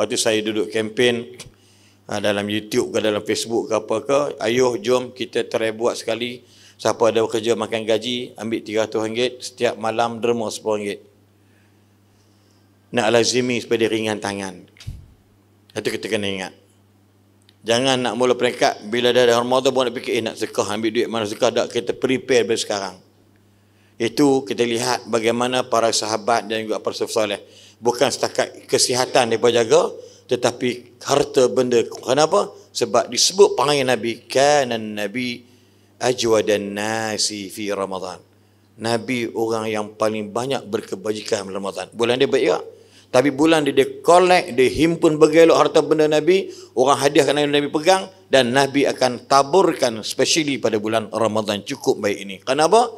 Lepas tu saya duduk kempen ah, dalam YouTube ke dalam Facebook ke apa ke. Ayuh jom kita try buat sekali. Siapa ada kerja makan gaji, ambil RM300 setiap malam derma RM10. Nak lazimi supaya ringan tangan. Itu kita kena ingat. Jangan nak mula peringkat bila dah ada tu pun nak fikir eh nak sekah ambil duit mana sekah dah kita prepare dari sekarang. Itu kita lihat bagaimana para sahabat dan juga para sahabat bukan setakat kesihatan dia jaga tetapi harta benda kenapa sebab disebut panggil nabi kanan nabi ajwadan nasi fi ramadan nabi orang yang paling banyak berkebajikan dalam ramadan bulan dia baik tak tapi bulan dia, dia collect dia himpun bergelok harta benda nabi orang hadiahkan nabi, nabi pegang dan nabi akan taburkan specially pada bulan ramadan cukup baik ini kenapa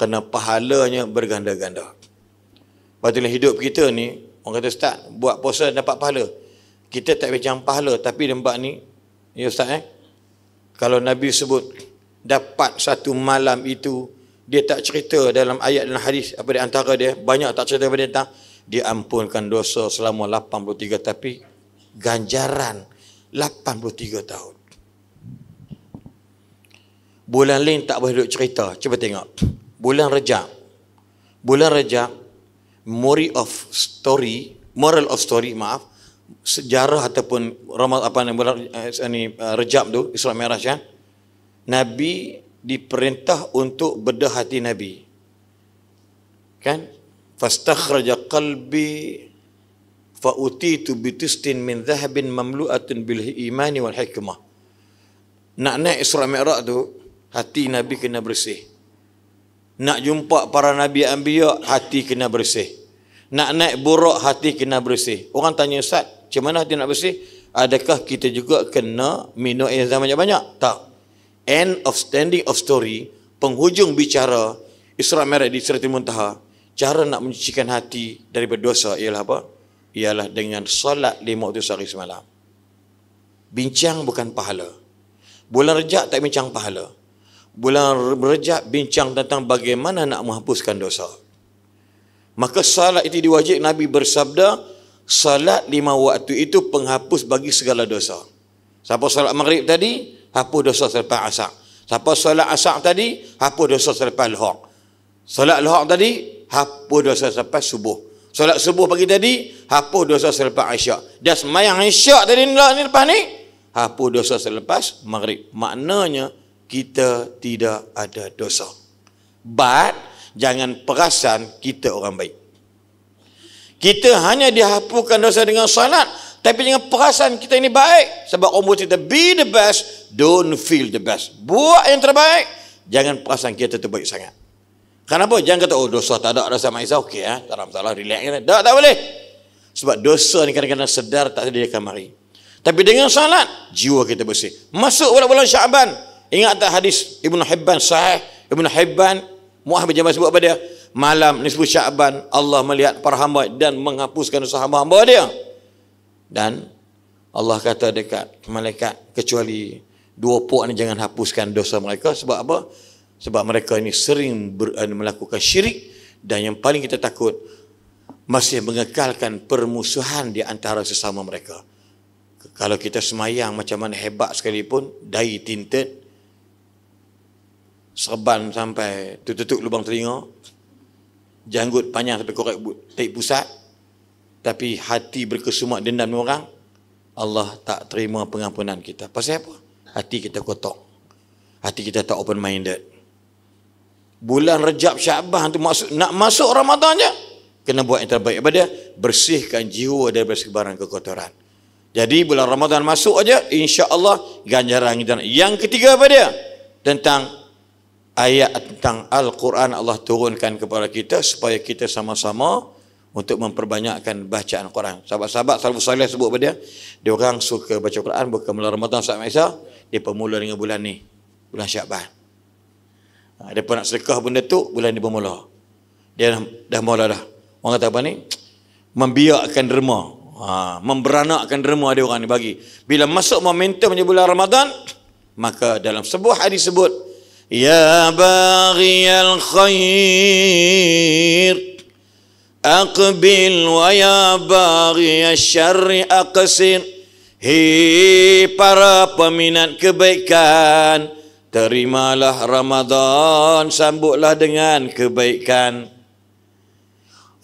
kerana pahalanya berganda-ganda Padahal hidup kita ni, orang kata ustaz, buat puasa dapat pahala. Kita tak macam pahala, tapi lembak ni, ya ustaz eh, kalau Nabi sebut, dapat satu malam itu, dia tak cerita dalam ayat dan hadis, apa di antara dia, banyak tak cerita pada tentang, dia ampunkan dosa selama 83, tapi ganjaran 83 tahun. Bulan lain tak boleh duduk cerita, cuba tengok. Bulan Rejab, Bulan Rejab mori of story, moral of story, maaf, sejarah ataupun ramal apa nama ini eh, eh, rejab tu Isra Miraj ya. Nabi diperintah untuk bedah hati Nabi. Kan? Fastakhraja qalbi fa utitu bitustin min dhahabin mamlu'atun bil imani wal hikmah. Nak naik Isra Mi'raj tu hati Nabi kena bersih. Nak jumpa para Nabi Ambiya, hati kena bersih. Nak naik buruk, hati kena bersih. Orang tanya Ustaz, macam mana hati nak bersih? Adakah kita juga kena minum air zaman banyak-banyak? Tak. End of standing of story, penghujung bicara, Isra Merah di Surat Muntaha, cara nak mencucikan hati dari berdosa ialah apa? Ialah dengan solat lima waktu sehari semalam. Bincang bukan pahala. Bulan rejak tak bincang pahala bulan Rejab bincang tentang bagaimana nak menghapuskan dosa. Maka salat itu diwajib Nabi bersabda, salat lima waktu itu penghapus bagi segala dosa. Siapa salat maghrib tadi, hapus dosa selepas asak. Siapa salat asak tadi, hapus dosa selepas lahak. Salat lahak tadi, hapus dosa selepas subuh. Salat subuh pagi tadi, hapus dosa selepas isyak. Dan semayang isyak tadi lah, ni, lepas ni, hapus dosa selepas maghrib. Maknanya, kita tidak ada dosa. But jangan perasan kita orang baik. Kita hanya dihapuskan dosa dengan salat, tapi dengan perasan kita ini baik sebab rumus kita be the best, don't feel the best. Buat yang terbaik, jangan perasan kita tu baik sangat. Kenapa? Jangan kata, oh dosa tak ada, dosa maizah, okey ya. Tak ada masalah, relax. Kan? Tak, tak boleh. Sebab dosa ni kadang-kadang sedar, tak sedia kemari. Tapi dengan salat, jiwa kita bersih. Masuk bulan-bulan syaban, Ingat tak hadis ibnu Hibban sahih? ibnu Hibban, Mu'ah bin Jamal sebut apa dia? Malam nisfu Syaban, Allah melihat para hamba dan menghapuskan usaha hamba dia. Dan Allah kata dekat malaikat, kecuali dua puak ni jangan hapuskan dosa mereka. Sebab apa? Sebab mereka ini sering ber, eh, melakukan syirik. Dan yang paling kita takut, masih mengekalkan permusuhan di antara sesama mereka. Kalau kita semayang macam mana hebat sekalipun, dai tinted, serban sampai tutup lubang telinga janggut panjang sampai korek tape pusat tapi hati berkesumat dendam orang Allah tak terima pengampunan kita pasal apa? hati kita kotor hati kita tak open minded bulan rejab syabah tu masuk, nak masuk Ramadan je kena buat yang terbaik pada bersihkan jiwa daripada sebarang kekotoran jadi bulan Ramadan masuk aja insya Allah ganjaran yang ketiga apa dia tentang ayat tentang Al-Quran Allah turunkan kepada kita supaya kita sama-sama untuk memperbanyakkan bacaan Quran. Sahabat-sahabat selalu saya sebut pada dia, dia orang suka baca Quran bukan bulan Ramadan saat Maisa, dia bermula dengan bulan ni, bulan Syakban. Ha, dia pun nak sedekah benda tu, bulan ni bermula. Dia dah, dah mula dah. Orang kata apa ni? Membiakkan derma. Ha, memberanakkan derma dia orang ni bagi. Bila masuk momentumnya bulan Ramadan, maka dalam sebuah hadis sebut, يا باغي الخير أقبل ويا باغي الشر أقصر هي برا peminat kebaikan Terimalah Ramadan, sambutlah dengan kebaikan.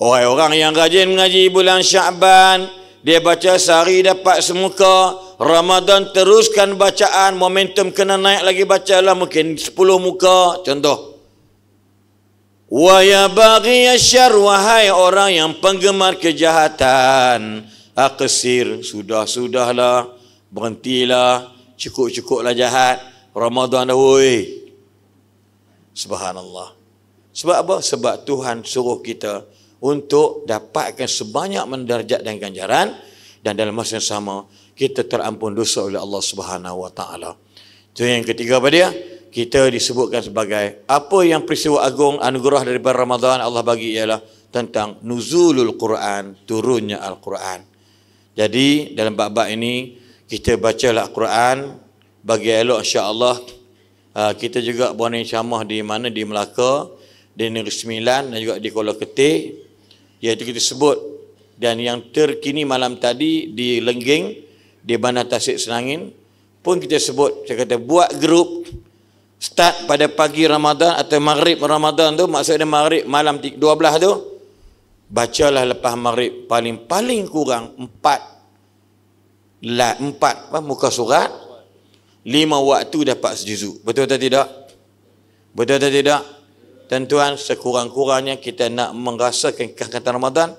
Oh orang yang rajin mengaji bulan Syaban, dia baca sehari dapat semuka. Ramadan teruskan bacaan. Momentum kena naik lagi baca lah. Mungkin 10 muka. Contoh. Waya bagi asyar wahai orang yang penggemar kejahatan. Aksir. Sudah-sudahlah. Berhentilah. Cukup-cukuplah jahat. Ramadan dah woi. Subhanallah. Sebab apa? Sebab Tuhan suruh kita untuk dapatkan sebanyak mendarjat dan ganjaran dan dalam masa yang sama kita terampun dosa oleh Allah Subhanahu Wa Taala. Itu yang ketiga pada dia, kita disebutkan sebagai apa yang peristiwa agung anugerah daripada Ramadan Allah bagi ialah tentang nuzulul Quran, turunnya Al-Quran. Jadi dalam bab-bab ini kita bacalah Quran bagi elok insya-Allah uh, kita juga boleh insyaallah di mana di Melaka, di Negeri Sembilan dan juga di Kuala Ketik iaitu kita sebut dan yang terkini malam tadi di Lengging di Bandar Tasik Senangin pun kita sebut saya kata buat grup start pada pagi Ramadan atau maghrib Ramadan tu maksudnya maghrib malam 12 tu bacalah lepas maghrib paling paling kurang 4 lah empat apa, muka surat 5 waktu dapat sejuzuk betul atau tidak betul atau tidak dan tuan sekurang-kurangnya kita nak merasakan kekhatan Ramadan,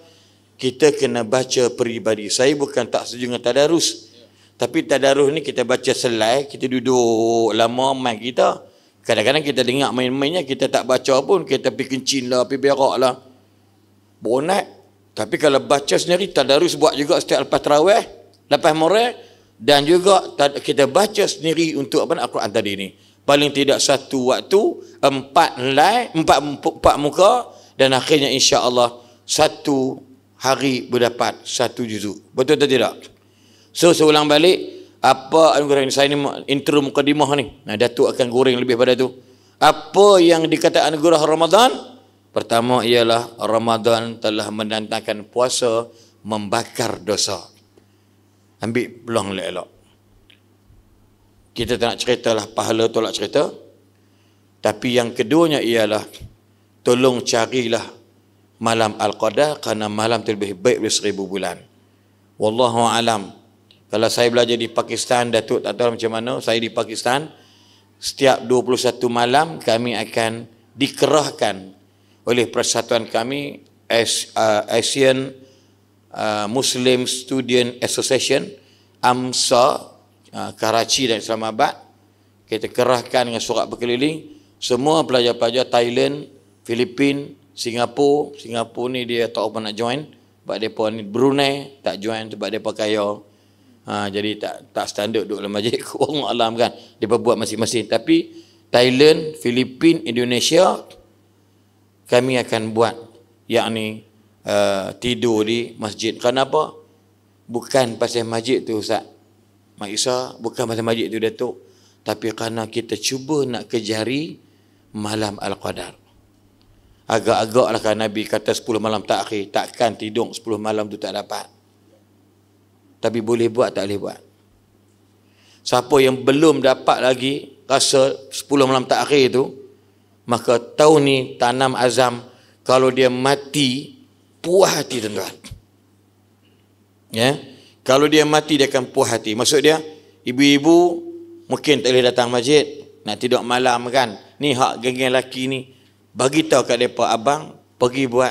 kita kena baca peribadi. Saya bukan tak setuju dengan tadarus. Tapi tadarus ni kita baca selai, kita duduk lama main kita. Kadang-kadang kita dengar main-mainnya, kita tak baca pun. Kita pergi kencin lah, pergi berak lah. Bonat. Tapi kalau baca sendiri, tadarus buat juga setiap lepas terawih, lepas murid. Dan juga kita baca sendiri untuk apa nak Quran tadi ni paling tidak satu waktu empat helai empat, empat empat muka dan akhirnya insya-Allah satu hari berdapat satu juzuk betul atau tidak so seulang balik apa anugerah ini saya ini intro mukadimah ni nah datuk akan goreng lebih pada tu apa yang dikata anugerah Ramadan pertama ialah Ramadan telah mendatangkan puasa membakar dosa ambil peluang elok-elok kita tak nak ceritalah pahala tolak cerita tapi yang keduanya ialah tolong carilah malam Al-Qadar kerana malam itu lebih baik daripada seribu bulan Wallahu alam. kalau saya belajar di Pakistan Datuk tak tahu macam mana saya di Pakistan setiap 21 malam kami akan dikerahkan oleh persatuan kami uh, Asian uh, Muslim Student Association AMSA Ah, Karachi dan Islamabad kita kerahkan dengan surat berkeliling semua pelajar-pelajar Thailand, Filipin, Singapura, Singapura ni dia tak apa nak join sebab depa ni Brunei tak join sebab depa kaya. Ha, jadi tak tak standard duduk dalam majlis kuang alam kan. Depa buat masing-masing tapi Thailand, Filipin, Indonesia kami akan buat yakni uh, tidur di masjid. Kenapa? Bukan pasal masjid tu Ustaz. Mak Isa bukan macam majik tu Datuk. Tapi kerana kita cuba nak kejari malam Al-Qadar. Agak-agak lah kan Nabi kata 10 malam tak akhir. Takkan tidur 10 malam tu tak dapat. Tapi boleh buat tak boleh buat. Siapa yang belum dapat lagi rasa 10 malam tak akhir tu. Maka tahu ni tanam azam. Kalau dia mati puas hati tuan-tuan. Ya. Yeah? Kalau dia mati dia akan puas hati. Maksud dia ibu-ibu mungkin tak boleh datang masjid nak tidur malam kan. Ni hak geng lelaki ni. Bagi tahu kat depa abang pergi buat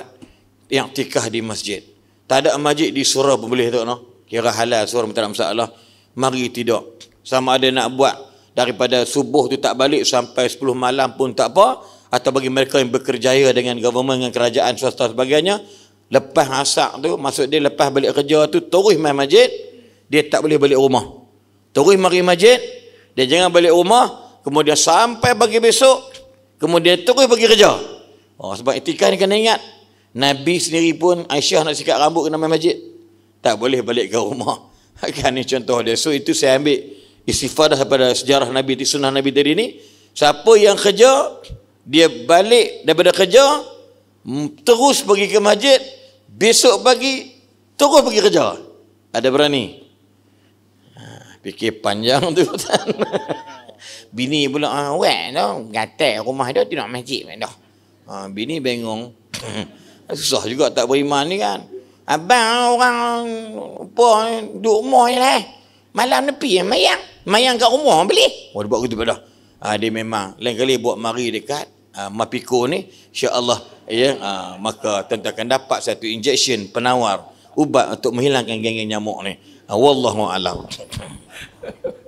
yang tikah di masjid. Tak ada masjid di surau pun boleh tu no. Kira halal surau tak ada masalah. Mari tidur. Sama ada nak buat daripada subuh tu tak balik sampai 10 malam pun tak apa atau bagi mereka yang bekerjaya dengan government dengan kerajaan swasta sebagainya lepas asak tu masuk dia lepas balik kerja tu terus mai masjid dia tak boleh balik rumah terus mari masjid dia jangan balik rumah kemudian sampai pagi besok kemudian terus pergi kerja oh, sebab itikah ni kena ingat Nabi sendiri pun Aisyah nak sikat rambut kena main masjid tak boleh balik ke rumah kan ni contoh dia so itu saya ambil dah daripada sejarah Nabi di sunnah Nabi tadi ni siapa yang kerja dia balik daripada kerja terus pergi ke masjid besok pagi terus pergi kerja ada berani ha, fikir panjang tu bini pula ah weh, tu gatal rumah dia tidak masjid mak dah ah bini bengong susah juga tak beriman ni kan abang orang apa duk rumah je lah eh. malam nepi eh, mayang mayang kat rumah beli oh dia buat gitu pada ah dia memang lain kali buat mari dekat uh, ah, Mapiko ni insya-Allah ya uh, maka tentu akan dapat satu injection penawar ubat untuk menghilangkan geng-geng nyamuk ni. Uh, wallahu